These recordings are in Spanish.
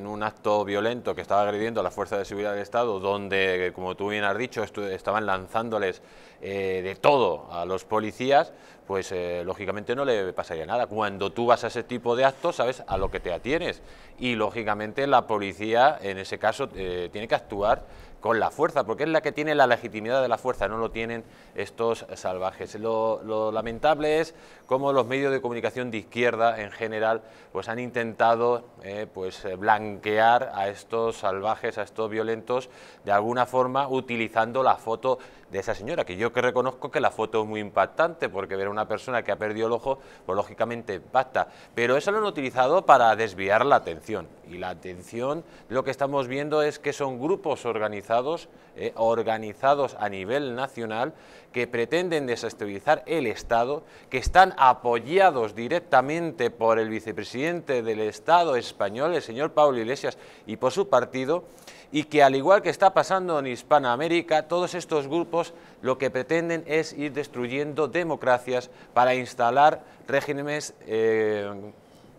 En un acto violento que estaba agrediendo a la Fuerza de Seguridad del Estado, donde, como tú bien has dicho, estaban lanzándoles eh, de todo a los policías, pues eh, lógicamente no le pasaría nada. Cuando tú vas a ese tipo de actos, sabes a lo que te atienes. Y lógicamente la policía, en ese caso, eh, tiene que actuar con la fuerza, porque es la que tiene la legitimidad de la fuerza, no lo tienen estos salvajes. Lo, lamentable es cómo los medios de comunicación de izquierda en general pues han intentado eh, pues blanquear a estos salvajes, a estos violentos, de alguna forma utilizando la foto de esa señora, que yo que reconozco que la foto es muy impactante, porque ver una persona que ha perdido el ojo, pues lógicamente basta. Pero eso lo han utilizado para desviar la atención y la atención, lo que estamos viendo es que son grupos organizados, eh, organizados a nivel nacional, que pretenden desestabilizar el Estado, que están apoyados directamente por el vicepresidente del Estado español, el señor Pablo Iglesias, y por su partido, y que al igual que está pasando en Hispanoamérica, todos estos grupos lo que pretenden es ir destruyendo democracias para instalar regímenes... Eh,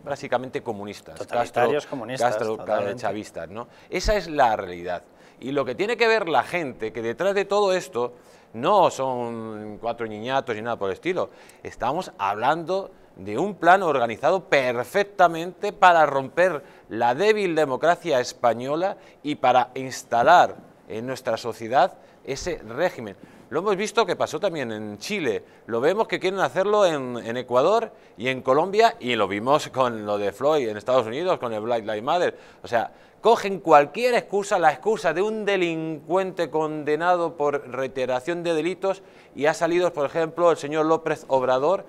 básicamente comunistas. Totalitarios Castro, chavistas, ¿no? Esa es la realidad. Y lo que tiene que ver la gente, que detrás de todo esto, no son cuatro niñatos ni nada por el estilo. Estamos hablando de un plan organizado perfectamente para romper la débil democracia española y para instalar en nuestra sociedad ese régimen. Lo hemos visto que pasó también en Chile, lo vemos que quieren hacerlo en, Ecuador y en Colombia y lo vimos con lo de Floyd en Estados Unidos, con el Black Lives Matter. O sea, cogen cualquier excusa, la excusa de un delincuente condenado por reiteración de delitos y ha salido, por ejemplo, el señor López Obrador